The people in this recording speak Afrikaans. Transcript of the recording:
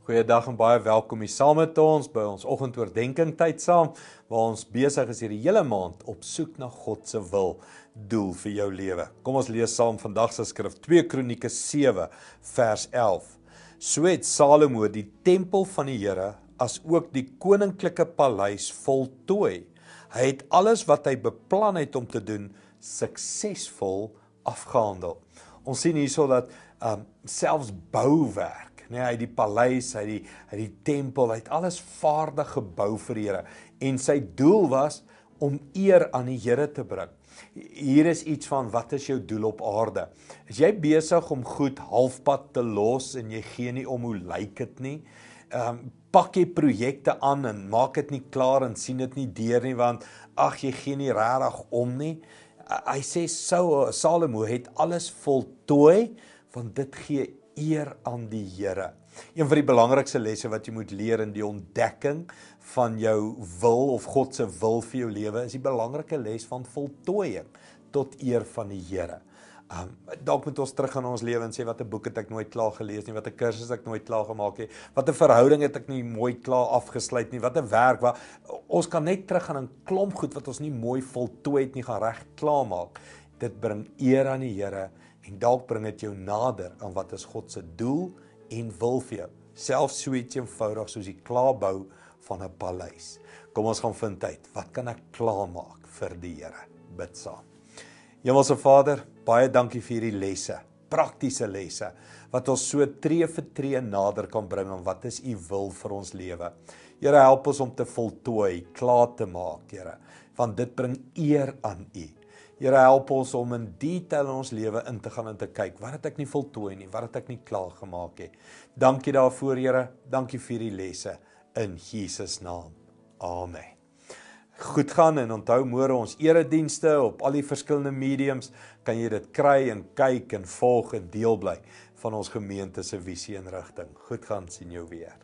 Goeiedag en baie welkom hier saam met ons by ons oggendoordenking tyd saam waar ons besig is hierdie hele maand op soek na God se wil doel vir jou lewe. Kom ons lees saam vandag se skrif 2 Kronieke 7 vers 11. So het Salomo die tempel van die Here as ook die koninklike paleis voltooi. Hy het alles wat hy beplan het om te doen suksesvol afgehandel. Ons sien hierso dat um selfs bouwerk nee, hy het die paleis, hy het die hy het die tempel, hy het alles vaardig gebou vir die Here en sy doel was om eer aan die Here te bring. Hier is iets van wat is jou doel op aarde? Is jy besig om goed halfpad te los en jy gee nie om hoe lyk dit nie? Ehm um, pak jy projekte aan en maak dit nie klaar en sien dit nie deur nie want ag jy gee nie regtig om nie. Hy sê Salomo het alles voltooi want dit gee eer aan die Here. Een van die belangrikste lesse wat jy moet leer in die ontdekking van jou wil of God se wil vir jou lewe is die belangrike les van voltooiing tot eer van die Here. Um dalk moet ons terug aan ons lewe en sê watter boek het ek nooit klaar gelees nie, watter kursus het ek nooit klaar gemaak nie, watter verhouding het ek nie mooi klaar afgesluit nie, watter werk wat ons kan net terug aan 'n klomp goed wat ons nie mooi voltooi het nie, gaan reg klaar maak. Dit bring eer aan die Here en dalk bring dit jou nader aan wat is God se doel en wil vir jou. Selfs so iets eenvoudig soos die klaarbou van 'n paleis. Kom ons gaan vind uit, wat kan ek klaarmaak vir die Here? Bid saam. Hemelse Vader, baie dankie vir hierdie lesse, praktiese lesse wat ons so tree vir tree nader kan bring aan wat is U wil vir ons lewe. Here help ons om te voltooi, klaar te maak, Here, want dit bring eer aan U. Ee. Here help ons om in detail in ons lewe in te gaan en te kyk wat het ek nie voltooi nie, wat het ek nie klaar gemaak nie. Dankie daarvoor, Here. Dankie vir die lesse in Jesus naam. Amen. Goed gaan en onthou môre ons eredienste op al die verskillende mediums kan jy dit kry en kyk en volg en deel bly van ons gemeente se visie en rigting. Goed gaan sien jou weer.